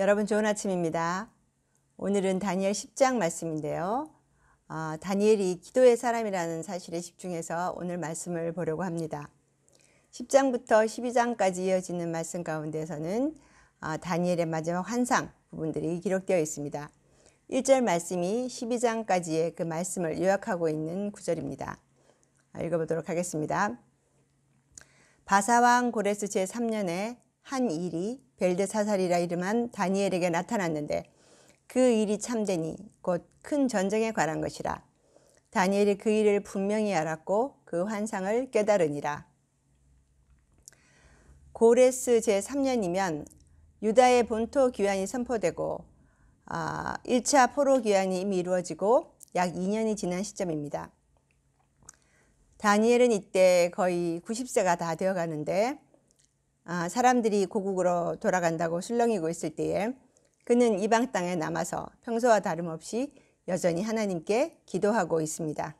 여러분 좋은 아침입니다. 오늘은 다니엘 10장 말씀인데요. 아, 다니엘이 기도의 사람이라는 사실에 집중해서 오늘 말씀을 보려고 합니다. 10장부터 12장까지 이어지는 말씀 가운데서는 아, 다니엘의 마지막 환상 부분들이 기록되어 있습니다. 1절 말씀이 12장까지의 그 말씀을 요약하고 있는 구절입니다. 아, 읽어보도록 하겠습니다. 바사왕 고레스 제3년에 한 일이 벨드사살이라 이름한 다니엘에게 나타났는데 그 일이 참되니 곧 큰 전쟁에 관한 것이라. 다니엘이 그 일을 분명히 알았고 그 환상을 깨달으니라. 고레스 제3년이면 유다의 본토 귀환이 선포되고 아, 1차 포로 귀환이 이미 이루어지고 약 2년이 지난 시점입니다. 다니엘은 이때 거의 90세가 다 되어가는데 아, 사람들이 고국으로 돌아간다고 술렁이고 있을 때에 그는 이방 땅에 남아서 평소와 다름없이 여전히 하나님께 기도하고 있습니다.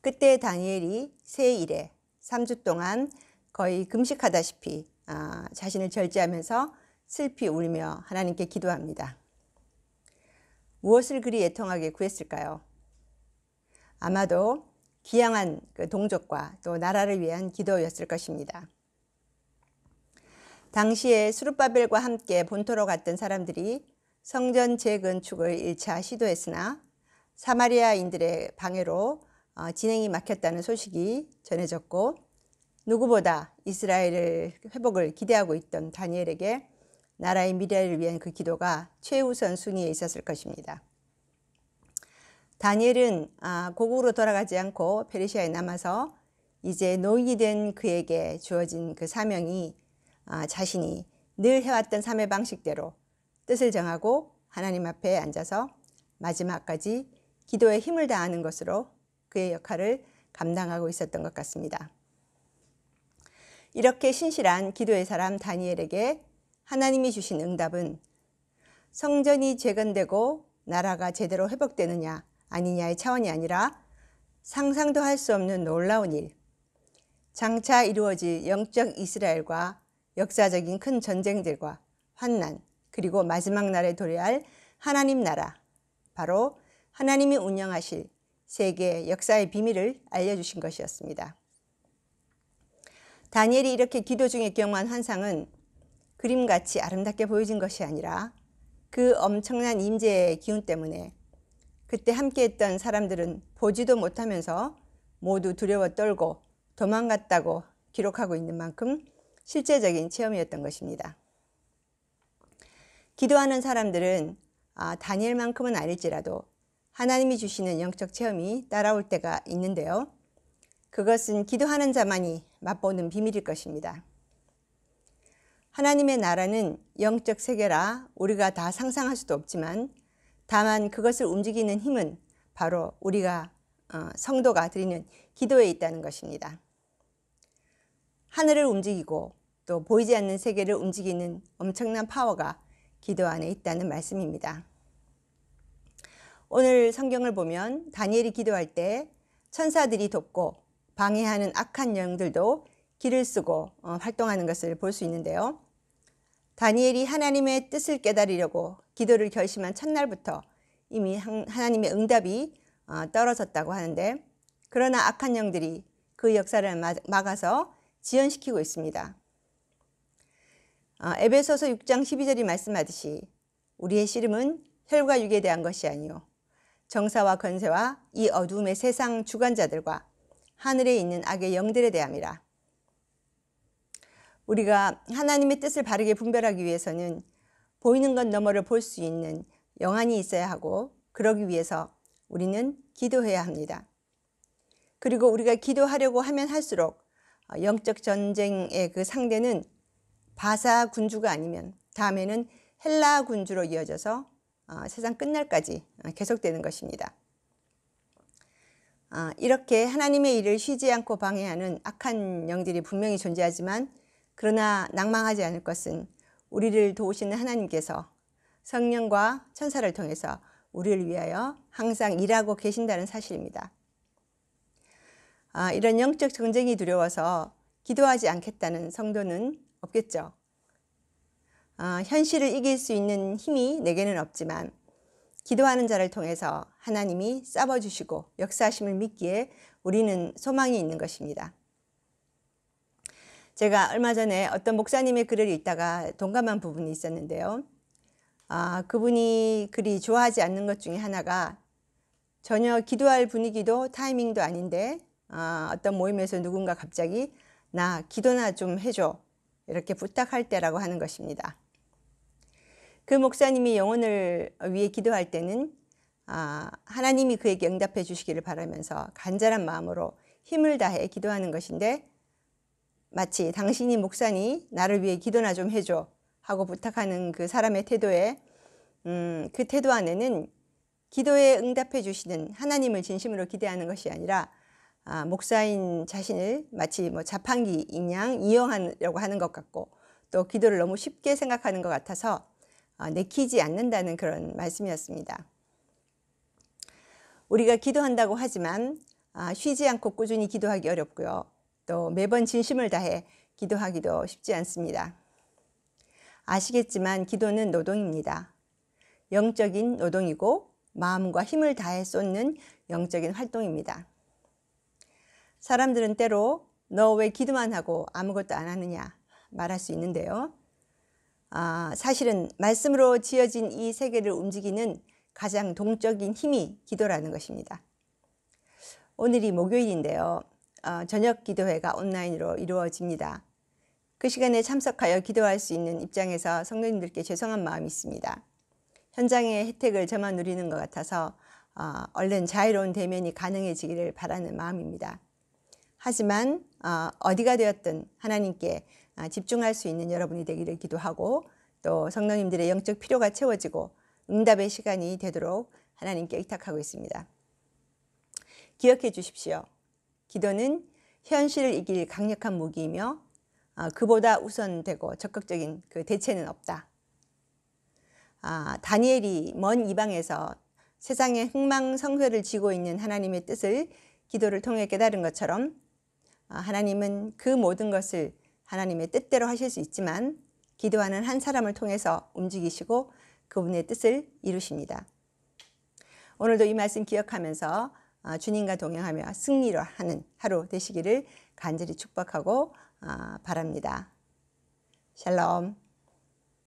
그때 다니엘이 새 일에 3주 동안 거의 금식하다시피 아, 자신을 절제하면서 슬피 울며 하나님께 기도합니다. 무엇을 그리 애통하게 구했을까요? 아마도 귀양한그 동족과 또 나라를 위한 기도였을 것입니다. 당시에 수룻바벨과 함께 본토로 갔던 사람들이 성전 재건축을 1차 시도했으나 사마리아인들의 방해로 어, 진행이 막혔다는 소식이 전해졌고 누구보다 이스라엘을 회복을 기대하고 있던 다니엘에게 나라의 미래를 위한 그 기도가 최우선 순위에 있었을 것입니다. 다니엘은 아, 고국으로 돌아가지 않고 페르시아에 남아서 이제 노인이 된 그에게 주어진 그 사명이 아, 자신이 늘 해왔던 삶의 방식대로 뜻을 정하고 하나님 앞에 앉아서 마지막까지 기도에 힘을 다하는 것으로 그의 역할을 감당하고 있었던 것 같습니다. 이렇게 신실한 기도의 사람 다니엘에게 하나님이 주신 응답은 성전이 재건되고 나라가 제대로 회복되느냐 아니냐의 차원이 아니라 상상도 할 수 없는 놀라운 일, 장차 이루어질 영적 이스라엘과 역사적인 큰 전쟁들과 환난 그리고 마지막 날에 도래할 하나님 나라 바로 하나님이 운영하실 세계 역사의 비밀을 알려주신 것이었습니다. 다니엘이 이렇게 기도 중에 경험한 환상은 그림같이 아름답게 보여진 것이 아니라 그 엄청난 임재의 기운 때문에 그때 함께했던 사람들은 보지도 못하면서 모두 두려워 떨고 도망갔다고 기록하고 있는 만큼 실제적인 체험이었던 것입니다. 기도하는 사람들은 아, 다니엘만큼은 아닐지라도 하나님이 주시는 영적 체험이 따라올 때가 있는데요. 그것은 기도하는 자만이 맛보는 비밀일 것입니다. 하나님의 나라는 영적 세계라 우리가 다 상상할 수도 없지만 다만 그것을 움직이는 힘은 바로 우리가 어, 성도가 드리는 기도에 있다는 것입니다. 하늘을 움직이고 또 보이지 않는 세계를 움직이는 엄청난 파워가 기도 안에 있다는 말씀입니다. 오늘 성경을 보면 다니엘이 기도할 때 천사들이 돕고 방해하는 악한 영들도 길을 쓰고 어, 활동하는 것을 볼 수 있는데요. 다니엘이 하나님의 뜻을 깨달으려고 기도를 결심한 첫날부터 이미 하나님의 응답이 어, 떨어졌다고 하는데 그러나 악한 영들이 그 역사를 막아서 지연시키고 있습니다. 어, 에베소서 6장 12절이 말씀하듯이 우리의 씨름은 혈과 육에 대한 것이 아니요 정사와 권세와 이 어둠의 세상 주관자들과 하늘에 있는 악의 영들에 대함이라. 우리가 하나님의 뜻을 바르게 분별하기 위해서는 보이는 것 너머를 볼 수 있는 영안이 있어야 하고 그러기 위해서 우리는 기도해야 합니다. 그리고 우리가 기도하려고 하면 할수록 어, 영적 전쟁의 그 상대는 바사 군주가 아니면 다음에는 헬라 군주로 이어져서 어, 세상 끝날까지 어, 계속되는 것입니다. 어, 이렇게 하나님의 일을 쉬지 않고 방해하는 악한 영들이 분명히 존재하지만 그러나 낭망하지 않을 것은 우리를 도우시는 하나님께서 성령과 천사를 통해서 우리를 위하여 항상 일하고 계신다는 사실입니다. 아, 이런 영적 전쟁이 두려워서 기도하지 않겠다는 성도는 없겠죠. 어, 현실을 이길 수 있는 힘이 내게는 없지만 기도하는 자를 통해서 하나님이 싸워주시고 역사하심을 믿기에 우리는 소망이 있는 것입니다. 제가 얼마 전에 어떤 목사님의 글을 읽다가 동감한 부분이 있었는데요. 아, 그분이 그리 좋아하지 않는 것 중에 하나가 전혀 기도할 분위기도 타이밍도 아닌데 아, 어떤 모임에서 누군가 갑자기 나 기도나 좀 해줘 이렇게 부탁할 때라고 하는 것입니다. 그 목사님이 영혼을 위해 기도할 때는 아, 하나님이 그에게 응답해 주시기를 바라면서 간절한 마음으로 힘을 다해 기도하는 것인데 마치 당신이 목사니 나를 위해 기도나 좀 해줘 하고 부탁하는 그 사람의 태도에 음, 그 태도 안에는 기도에 응답해 주시는 하나님을 진심으로 기대하는 것이 아니라 아, 목사인 자신을 마치 뭐 자판기인 양 이용하려고 하는 것 같고 또 기도를 너무 쉽게 생각하는 것 같아서 아, 내키지 않는다는 그런 말씀이었습니다. 우리가 기도한다고 하지만 아, 쉬지 않고 꾸준히 기도하기 어렵고요. 또 매번 진심을 다해 기도하기도 쉽지 않습니다. 아시겠지만 기도는 노동입니다. 영적인 노동이고 마음과 힘을 다해 쏟는 영적인 활동입니다. 사람들은 때로 너 왜 기도만 하고 아무것도 안 하느냐 말할 수 있는데요. 아, 사실은 말씀으로 지어진 이 세계를 움직이는 가장 동적인 힘이 기도라는 것입니다. 오늘이 목요일인데요. 아, 저녁 기도회가 온라인으로 이루어집니다. 그 시간에 참석하여 기도할 수 있는 입장에서 성도님들께 죄송한 마음이 있습니다. 현장의 혜택을 저만 누리는 것 같아서 어, 얼른 자유로운 대면이 가능해지기를 바라는 마음입니다. 하지만 어, 어디가 되었든 하나님께 어, 집중할 수 있는 여러분이 되기를 기도하고 또성령님들의 영적 필요가 채워지고 응답의 시간이 되도록 하나님께 의탁하고 있습니다. 기억해 주십시오. 기도는 현실을 이길 강력한 무기이며 어, 그보다 우선되고 적극적인 그 대체는 없다. 아, 다니엘이 먼 이방에서 세상의 흥망성쇠를 지고 있는 하나님의 뜻을 기도를 통해 깨달은 것처럼 아, 하나님은 그 모든 것을 하나님의 뜻대로 하실 수 있지만 기도하는 한 사람을 통해서 움직이시고 그분의 뜻을 이루십니다. 오늘도 이 말씀 기억하면서 아, 주님과 동행하며 승리로 하는 하루 되시기를 간절히 축복하고 아, 바랍니다. 샬롬.